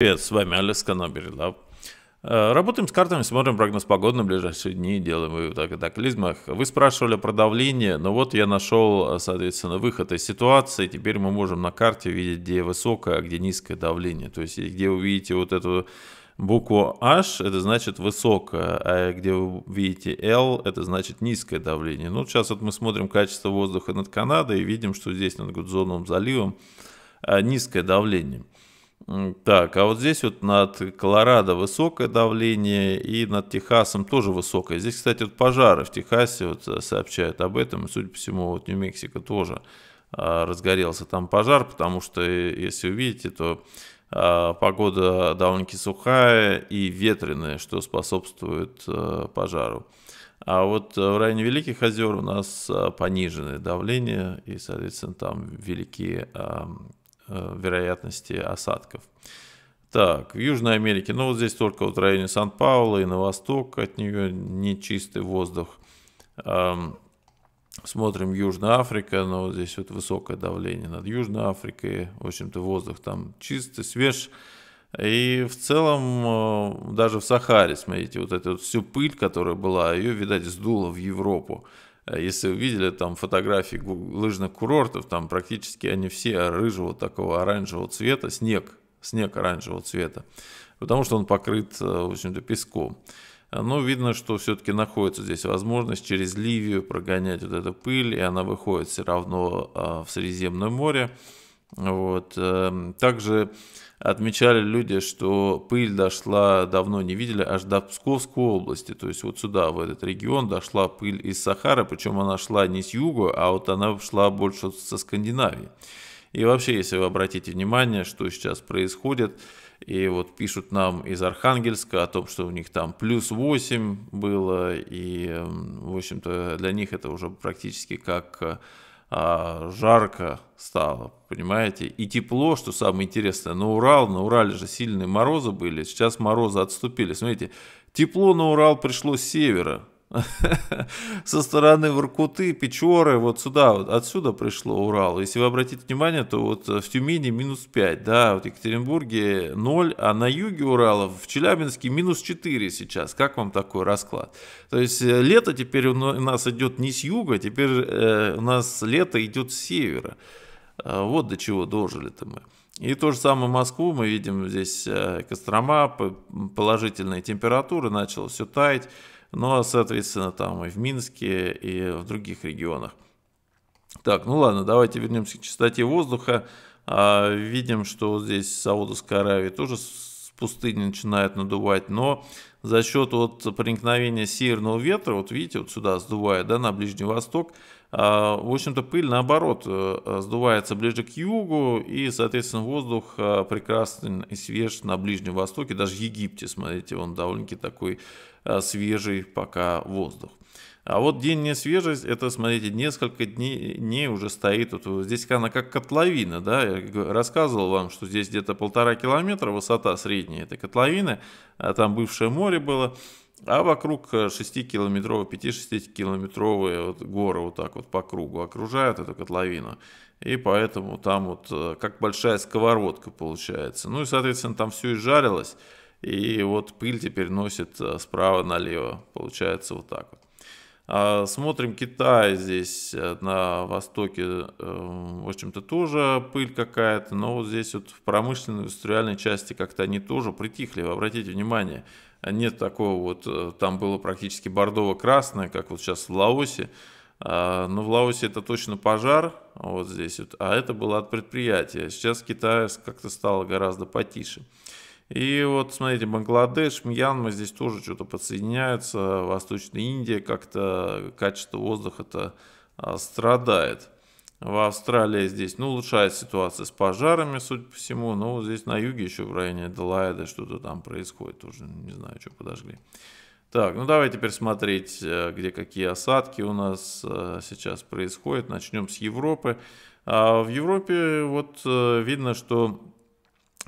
Привет, с вами Алекс, канал Берилав. Э, работаем с картами, смотрим прогноз погоды на ближайшие дни, делаем так и так. катаклизмах. Вы спрашивали про давление, но вот я нашел, э, соответственно, выход из ситуации. Теперь мы можем на карте видеть, где высокое, а где низкое давление. То есть, где вы видите вот эту букву H, это значит высокое, а где вы видите L, это значит низкое давление. Ну, сейчас вот мы смотрим качество воздуха над Канадой и видим, что здесь над Гудзоновым заливом э, низкое давление. Так, а вот здесь вот над Колорадо высокое давление и над Техасом тоже высокое. Здесь, кстати, вот пожары в Техасе вот э, сообщают об этом, судя по всему, вот Нью-Мексико тоже а, разгорелся там пожар, потому что, э, если увидите, то а, погода довольно-таки сухая и ветреная, что способствует э, пожару. А вот в районе Великих озер у нас а, пониженное давление, и, соответственно, там великие Э, вероятности осадков. Так, в Южной Америке, ну вот здесь только вот в районе Сан-Пауло и на восток от нее нечистый воздух. Эм, смотрим Южная Африка, но ну, вот здесь вот высокое давление над Южной Африкой, в общем-то воздух там чистый, свеж. И в целом э, даже в Сахаре, смотрите, вот эту вот всю пыль, которая была, ее, видать, сдуло в Европу. Э, если увидели там фотографии лыжных курортов, там практически они все рыжего такого оранжевого цвета, снег, снег оранжевого цвета, потому что он покрыт, э, в общем-то, песком. Но видно, что все-таки находится здесь возможность через Ливию прогонять вот эту пыль, и она выходит все равно э, в Средиземное море. Вот. Эм, также отмечали люди, что пыль дошла, давно не видели, аж до Псковской области, то есть вот сюда, в этот регион, дошла пыль из Сахары, причем она шла не с юга, а вот она шла больше со Скандинавии. И вообще, если вы обратите внимание, что сейчас происходит, и вот пишут нам из Архангельска о том, что у них там плюс 8 было, и, эм, в общем-то, для них это уже практически как э, а, жарко стало, понимаете, и тепло, что самое интересное, на Урал, на Урале же сильные морозы были, сейчас морозы отступили, смотрите, тепло на Урал пришло с севера, со стороны Воркуты, Печоры, вот сюда, вот отсюда пришло Урал. Если вы обратите внимание, то вот э, в Тюмени минус 5, да, в Екатеринбурге 0, а на юге Урала, в Челябинске минус 4 сейчас. Как вам такой расклад? То есть э, лето теперь у нас идет не с юга, теперь э, у нас лето идет с севера. А вот до чего дожили-то мы. И то же самое Москву мы видим здесь э, Кострома, положительные температуры, начало все таять ну а, соответственно, там и в Минске, и в других регионах. Так, ну ладно, давайте вернемся к частоте воздуха. А, видим, что вот здесь Саудовская Аравия тоже с пустыни начинает надувать, но за счет вот проникновения северного ветра, вот видите, вот сюда сдувает, да, на Ближний Восток, а, в общем-то, пыль, наоборот, э, э, сдувается ближе к югу, и, соответственно, воздух э, прекрасен и свеж на Ближнем Востоке, даже в Египте, смотрите, он довольно-таки такой свежий пока воздух. А вот день не свежесть, это, смотрите, несколько дней, дней уже стоит. Вот здесь она как котловина, да, я рассказывал вам, что здесь где-то полтора километра высота средняя этой котловины, а там бывшее море было, а вокруг 6-километровые, э, 5-6-километровые вот горы вот так вот по кругу окружают эту котловину. И поэтому там вот э, как большая сковородка получается. Ну и, соответственно, там все и жарилось. И вот пыль теперь носит э, справа налево. Получается вот так вот. А, смотрим Китай здесь э, на востоке, эм, в общем-то, тоже пыль какая-то, но вот здесь вот в промышленной, индустриальной части как-то они тоже притихли, обратите внимание, нет такого вот, э, там было практически бордово-красное, как вот сейчас в Лаосе, а, но в Лаосе это точно пожар, вот здесь вот, а это было от предприятия, сейчас в Китае как-то стало гораздо потише. И вот, смотрите, Бангладеш, Мьянма здесь тоже что-то подсоединяется, Восточная Индия как-то качество воздуха-то а, страдает. В Австралии здесь, ну, улучшается ситуация с пожарами, судя по всему, но вот здесь на юге еще в районе Далайда что-то там происходит, тоже не знаю, что подожгли. Так, ну давай теперь смотреть, э, где какие осадки у нас э, сейчас происходят. Начнем с Европы. А, в Европе вот э, видно, что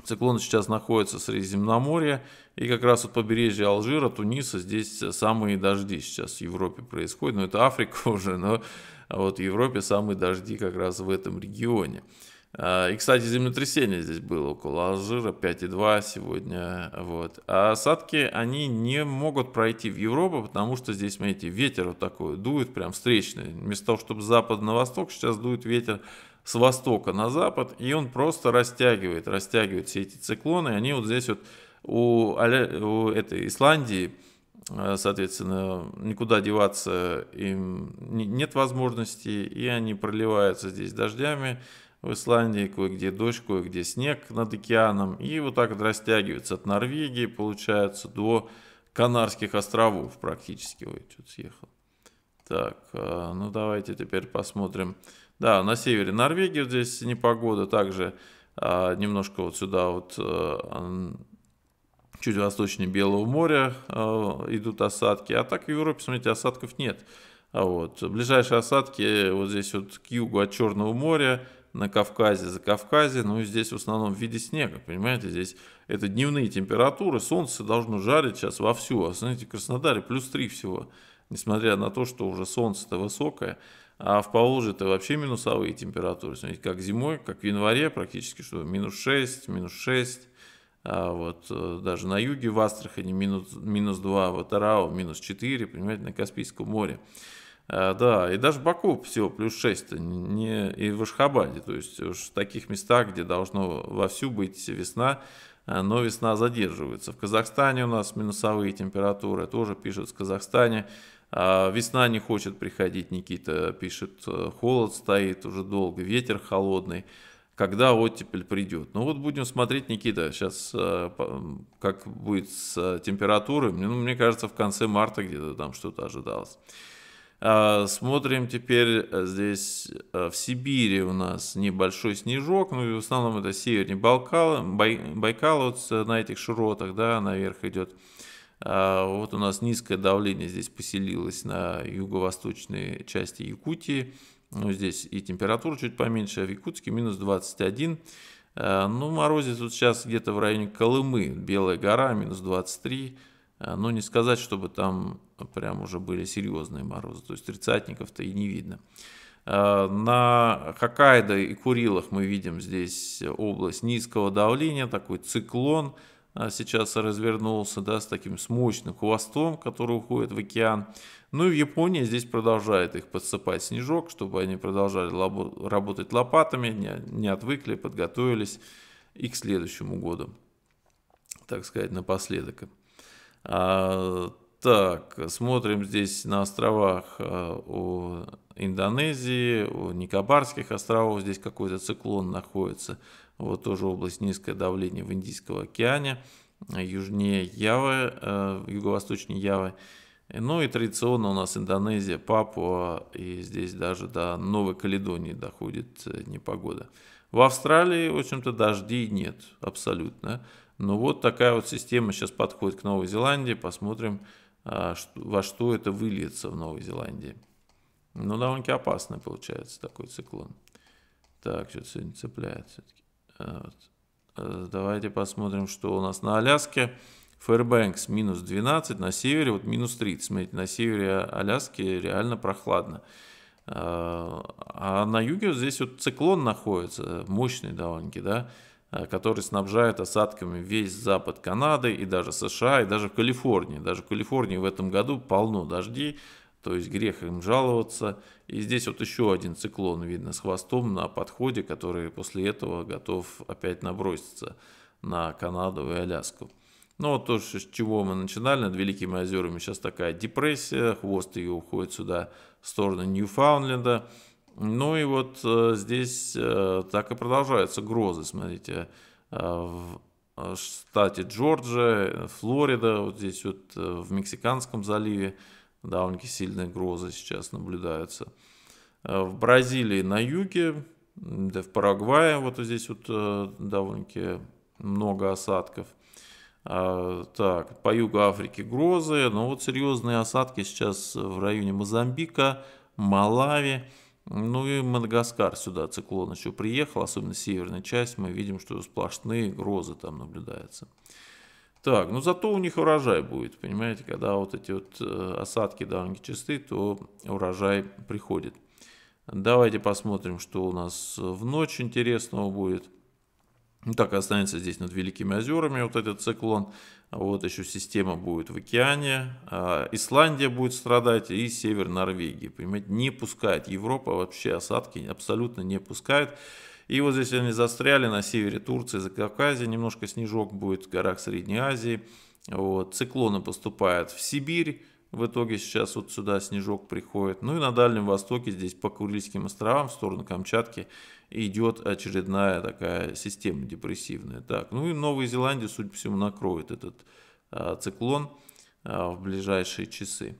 Циклон сейчас находится в Средиземноморье, и как раз вот побережье Алжира, Туниса, здесь самые дожди сейчас в Европе происходят, но ну, это Африка уже, но вот в Европе самые дожди как раз в этом регионе. А, и, кстати, землетрясение здесь было около Алжира, 5,2 сегодня. Вот. А осадки, они не могут пройти в Европу, потому что здесь, смотрите, ветер вот такой дует, прям встречный. Вместо того, чтобы запад на восток, сейчас дует ветер с востока на запад, и он просто растягивает, растягивает все эти циклоны. Они вот здесь вот у, у этой Исландии, э, соответственно, никуда деваться им нет возможности, и они проливаются здесь дождями. В Исландии кое-где дождь, кое-где снег над океаном, и вот так вот растягивается от Норвегии, получается, до Канарских островов практически. вот что съехал. Так, э, ну давайте теперь посмотрим. Да, на севере Норвегии здесь непогода также а, немножко вот сюда вот э, чуть восточнее Белого моря э, идут осадки, а так в Европе, смотрите, осадков нет. А вот ближайшие осадки вот здесь вот к югу от Черного моря, на Кавказе, за Кавказе, ну и здесь в основном в виде снега, понимаете, здесь это дневные температуры, солнце должно жарить сейчас вовсю, а смотрите, в Краснодаре плюс 3 всего, несмотря на то, что уже солнце-то высокое, а в поволжье это вообще минусовые температуры. Смотрите, как зимой, как в январе практически, что минус 6, минус 6. А вот э, даже на юге в Астрахани минус, минус 2, в Атарау минус 4, понимаете, на Каспийском море. А, да, и даже Баку всего плюс 6, не, и в Ашхабаде, то есть уж в таких местах, где должно вовсю быть весна, а, но весна задерживается. В Казахстане у нас минусовые температуры, тоже пишут в Казахстане а, весна не хочет приходить, Никита пишет. Э, холод стоит уже долго, ветер холодный. Когда оттепель придет? Ну вот будем смотреть, Никита, сейчас э, как будет с э, температурой. Ну, мне кажется, в конце марта где-то там что-то ожидалось. А, смотрим теперь здесь в Сибири у нас небольшой снежок, ну в основном это северный Байкал, Байкал вот на этих широтах, да, наверх идет. А, вот у нас низкое давление здесь поселилось на юго-восточной части Якутии. Ну, здесь и температура чуть поменьше, а в Якутске минус 21. А, ну, морозец вот сейчас где-то в районе Колымы, Белая гора, минус 23. А, но не сказать, чтобы там прям уже были серьезные морозы. То есть тридцатников-то и не видно. На Хоккайдо и Курилах мы видим здесь область низкого давления, такой циклон – а, сейчас развернулся, да, с таким с мощным хвостом, который уходит в океан. Ну и в Японии здесь продолжает их подсыпать снежок, чтобы они продолжали работать лопатами, не, не отвыкли, подготовились и к следующему году, так сказать, напоследок. А, так, смотрим здесь на островах а, о Индонезии, у Никобарских островов здесь какой-то циклон находится вот тоже область низкое давление в Индийском океане, э, южнее Явы, э, юго-восточнее Явы. Ну и традиционно у нас Индонезия, Папуа, и здесь даже до Новой Каледонии доходит э, непогода. В Австралии, в общем-то, дождей нет абсолютно. Но вот такая вот система сейчас подходит к Новой Зеландии. Посмотрим, во что это выльется в Новой Зеландии. Ну, довольно-таки опасный получается такой циклон. Так, что-то сегодня цепляет все-таки. Э, э, давайте посмотрим, что у нас на Аляске. Фэрбэнкс минус 12, на севере вот минус 30. Смотрите, на севере Аляски реально прохладно. Э, а на юге вот здесь вот циклон находится, мощный довольно-таки, да, который снабжает осадками весь запад Канады и даже США, и даже в Калифорнии. Даже в Калифорнии в этом году полно дождей, то есть грех им жаловаться. И здесь вот еще один циклон видно с хвостом на подходе, который после этого готов опять наброситься на Канаду и Аляску. Но ну, вот то, с чего мы начинали, над Великими озерами сейчас такая депрессия, хвост ее уходит сюда в сторону Ньюфаундленда. Ну и вот э, здесь э, так и продолжаются грозы, смотрите, э, в штате Джорджия, Флорида, вот здесь вот в Мексиканском заливе, довольно-таки сильные грозы сейчас наблюдаются. Э, в Бразилии на юге, да в Парагвае вот здесь вот э, довольно-таки много осадков. А, так, по югу Африки грозы, но вот серьезные осадки сейчас в районе Мозамбика, Малави, ну и Мадагаскар сюда циклон еще приехал, особенно северная часть, мы видим, что сплошные грозы там наблюдаются. Так, но ну зато у них урожай будет, понимаете, когда вот эти вот э, осадки довольно чисты, то урожай приходит. Давайте посмотрим, что у нас в ночь интересного будет. Ну, так останется здесь над Великими озерами вот этот циклон. Вот еще система будет в океане. А, Исландия будет страдать и север Норвегии. Понимаете, не пускает. Европа вообще осадки абсолютно не пускает. И вот здесь они застряли на севере Турции, за Кавказе. немножко снежок будет в горах Средней Азии. Вот, циклоны поступают в Сибирь, в итоге сейчас вот сюда снежок приходит. Ну и на Дальнем Востоке, здесь по Курильским островам, в сторону Камчатки, идет очередная такая система депрессивная. Так, ну и Новая Зеландия, судя по всему, накроет этот а, циклон а, в ближайшие часы.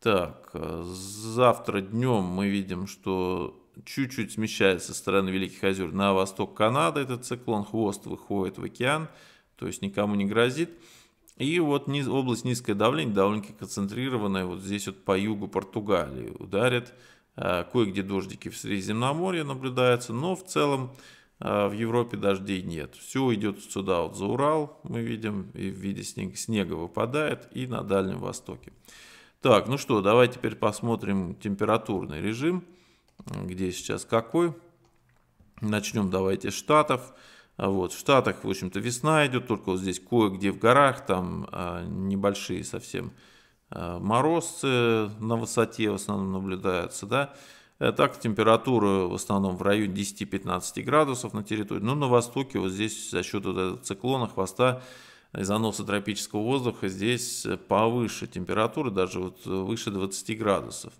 Так, а, завтра днем мы видим, что чуть-чуть смещается со стороны Великих озер на восток Канады. Этот циклон хвост выходит в океан, то есть никому не грозит. И вот низ, область низкое давление, довольно-таки концентрированная, вот здесь вот по югу Португалии ударит. А, кое-где дождики в Средиземноморье наблюдаются, но в целом а, в Европе дождей нет. Все идет сюда, вот за Урал, мы видим, и в виде снега, снега выпадает, и на Дальнем Востоке. Так, ну что, давай теперь посмотрим температурный режим – где сейчас какой. Начнем давайте Штатов. А вот, в Штатах, в общем-то, весна идет, только вот здесь кое-где в горах, там а, небольшие совсем а, морозцы на высоте в основном наблюдаются, да. Э, так температура в основном в районе 10-15 градусов на территории. Но ну, на востоке вот здесь за счет вот этого циклона, хвоста и заноса тропического воздуха здесь повыше температуры, даже вот выше 20 градусов.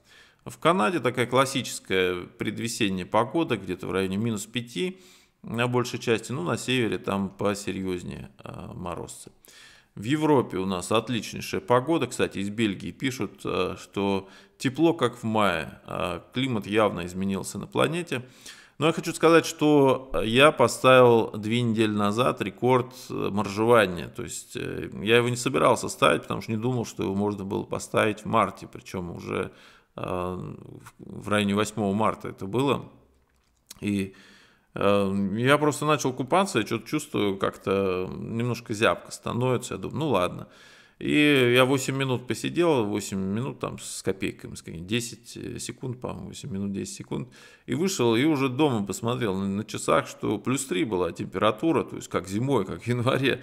В Канаде такая классическая предвесенняя погода, где-то в районе минус 5 на большей части, ну на севере там посерьезнее э, морозцы. В Европе у нас отличнейшая погода. Кстати, из Бельгии пишут, а, что тепло, как в мае. А, климат явно изменился на планете. Но я хочу сказать, что я поставил две недели назад рекорд э, моржевания. То есть э, я его не собирался ставить, потому что не думал, что его можно было поставить в марте, причем уже Э, в районе 8 марта это было. И э, я просто начал купаться, я что-то чувствую, как-то немножко зябко становится. Я думаю, ну ладно. И я 8 минут посидел, 8 минут там с копейками, скажем 10 э, секунд, по-моему, 8 минут 10 секунд. И вышел, и уже дома посмотрел на часах, что плюс 3 была температура, то есть как зимой, как в январе.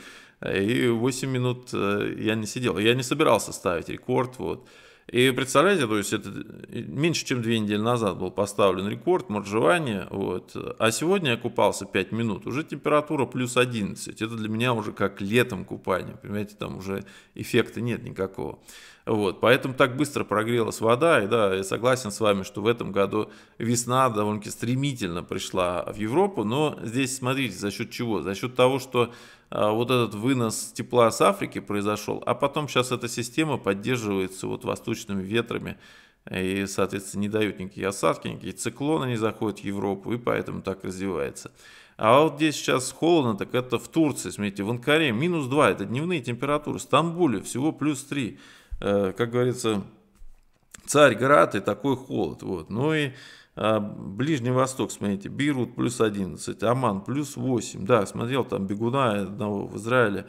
И 8 минут я не сидел. Я не собирался ставить рекорд, вот. И представляете, то есть это э, меньше, чем две недели назад был поставлен рекорд моржевания, вот. а сегодня я купался 5 минут, уже температура плюс 11, это для меня уже как летом купание, понимаете, там уже эффекта нет никакого. Вот, поэтому так быстро прогрелась вода, и да, я согласен с вами, что в этом году весна довольно-таки стремительно пришла в Европу, но здесь смотрите, за счет чего? За счет того, что а, вот этот вынос тепла с Африки произошел, а потом сейчас эта система поддерживается вот восточными ветрами, и, соответственно, не дают никакие осадки, никакие циклоны не заходят в Европу, и поэтому так развивается. А вот здесь сейчас холодно, так это в Турции, смотрите, в Анкаре минус 2, это дневные температуры, в Стамбуле всего плюс 3. Э, как говорится, Царьград и такой холод. Вот. Ну и а, Ближний Восток, смотрите, Бирут плюс 11, Оман плюс 8. Да, смотрел там бегуна одного в Израиле,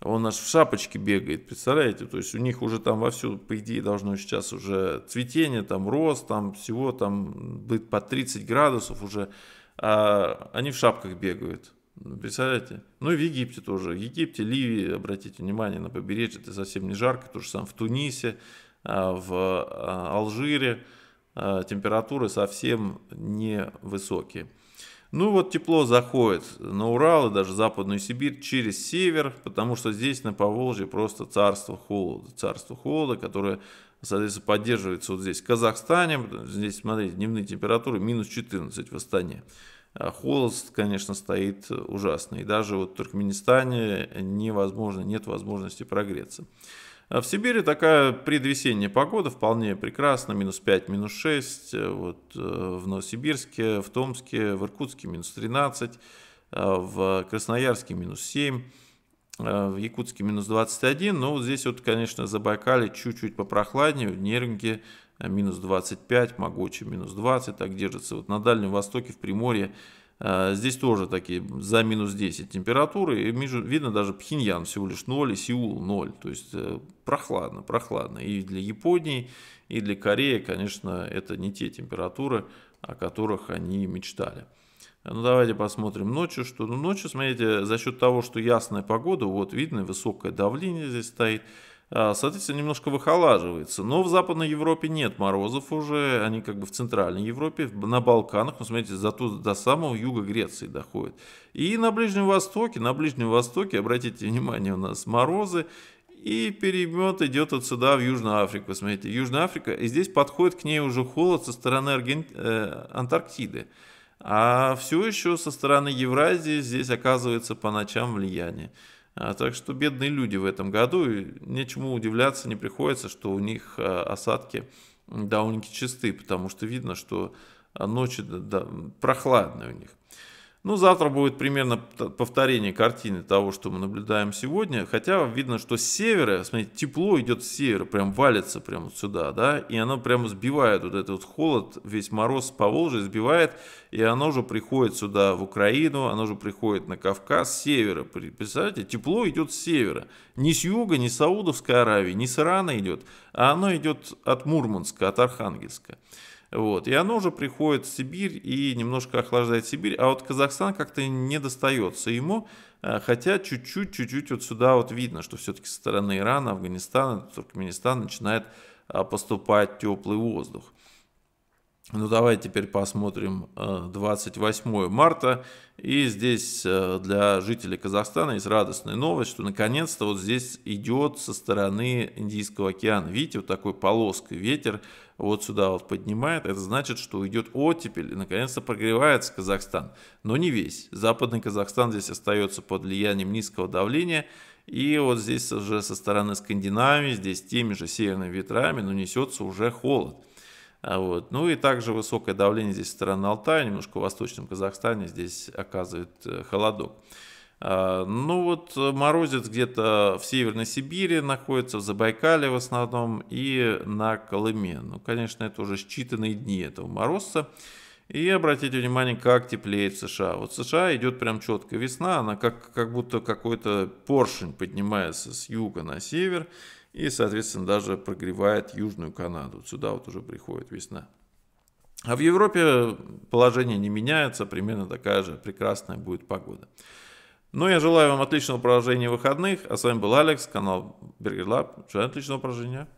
он аж в шапочке бегает, представляете? То есть у них уже там вовсю, по идее, должно сейчас уже цветение, там рост, там всего, там быть по 30 градусов уже, а они в шапках бегают. Представляете? Ну и в Египте тоже. В Египте, Ливии, обратите внимание, на побережье это совсем не жарко. То же самое в Тунисе, а, в а, Алжире а, температуры совсем не высокие. Ну вот тепло заходит на Урал и даже Западную Сибирь через север, потому что здесь на Поволжье просто царство холода. Царство холода, которое, соответственно, поддерживается вот здесь. В Казахстане, здесь, смотрите, дневные температуры минус 14 в Астане. А Холост, конечно, стоит ужасно, И даже вот в Туркменистане невозможно, нет возможности прогреться. А в Сибири такая предвесенняя погода, вполне прекрасна, минус 5, минус 6, вот, э, в Новосибирске, в Томске, в Иркутске минус 13, а в Красноярске минус 7, в Якутске минус 21, но ну, вот здесь вот, конечно, за Байкале чуть-чуть попрохладнее, в Нервинге Э, минус 25, Могучи минус 20, так держится. Вот на Дальнем Востоке, в Приморье, э, здесь тоже такие за минус 10 температуры. И видно даже Пхеньян всего лишь 0 и Сеул 0. То есть э, прохладно, прохладно. И для Японии, и для Кореи, конечно, это не те температуры, о которых они мечтали. Ну, давайте посмотрим ночью, что ну, ночью, смотрите, за счет того, что ясная погода, вот видно, высокое давление здесь стоит, а, соответственно, немножко выхолаживается. Но в Западной Европе нет морозов уже, они как бы в Центральной Европе, на Балканах, ну, смотрите, зато до самого юга Греции доходит. И на Ближнем Востоке, на Ближнем Востоке, обратите внимание, у нас морозы, и перемет идет от сюда в Южную Африку. Смотрите, Южная Африка, и здесь подходит к ней уже холод со стороны Арген... э, Антарктиды. А все еще со стороны Евразии здесь оказывается по ночам влияние. А, так что бедные люди в этом году, и нечему удивляться не приходится, что у них а, осадки довольно-таки чисты, потому что видно, что ночи прохладные у них. Ну, завтра будет примерно повторение картины того, что мы наблюдаем сегодня. Хотя видно, что с севера, смотрите, тепло идет с севера, прям валится прямо сюда, да, и оно прямо сбивает вот этот вот холод, весь мороз по Волжье сбивает, и оно уже приходит сюда, в Украину, оно уже приходит на Кавказ с севера. Представляете, тепло идет с севера. Не с юга, не с Саудовской Аравии, не с Ирана идет, а оно идет от Мурманска, от Архангельска. Вот. И оно уже приходит в Сибирь и немножко охлаждает Сибирь, а вот Казахстан как-то не достается ему, э, хотя чуть-чуть, чуть-чуть вот сюда вот видно, что все-таки со стороны Ирана, Афганистана, Туркменистана начинает а, поступать теплый воздух. Ну давай теперь посмотрим 28 э, марта. И здесь э, для жителей Казахстана есть радостная новость, что наконец-то вот здесь идет со стороны Индийского океана. Видите, вот такой полоской ветер вот сюда вот поднимает. Это значит, что идет оттепель и наконец-то прогревается Казахстан. Но не весь. Западный Казахстан здесь остается под влиянием низкого давления. И вот здесь уже со стороны Скандинавии, здесь теми же северными ветрами, но несется уже холод. А вот. Ну и также высокое давление здесь со стороны Алтая, немножко в Восточном Казахстане здесь оказывает э, холодок. А, ну вот э, морозец где-то в Северной Сибири находится, в Забайкале в основном и на Колыме. Ну, конечно, это уже считанные дни этого мороза. И обратите внимание, как теплеет в США. Вот в США идет прям четко весна, она как, как будто какой-то поршень поднимается с юга на север, и, соответственно, даже прогревает Южную Канаду. Сюда вот уже приходит весна. А в Европе положение не меняется, примерно такая же прекрасная будет погода. Ну, я желаю вам отличного продолжения выходных. А с вами был Алекс, канал Лаб. Желаю отличного продолжения.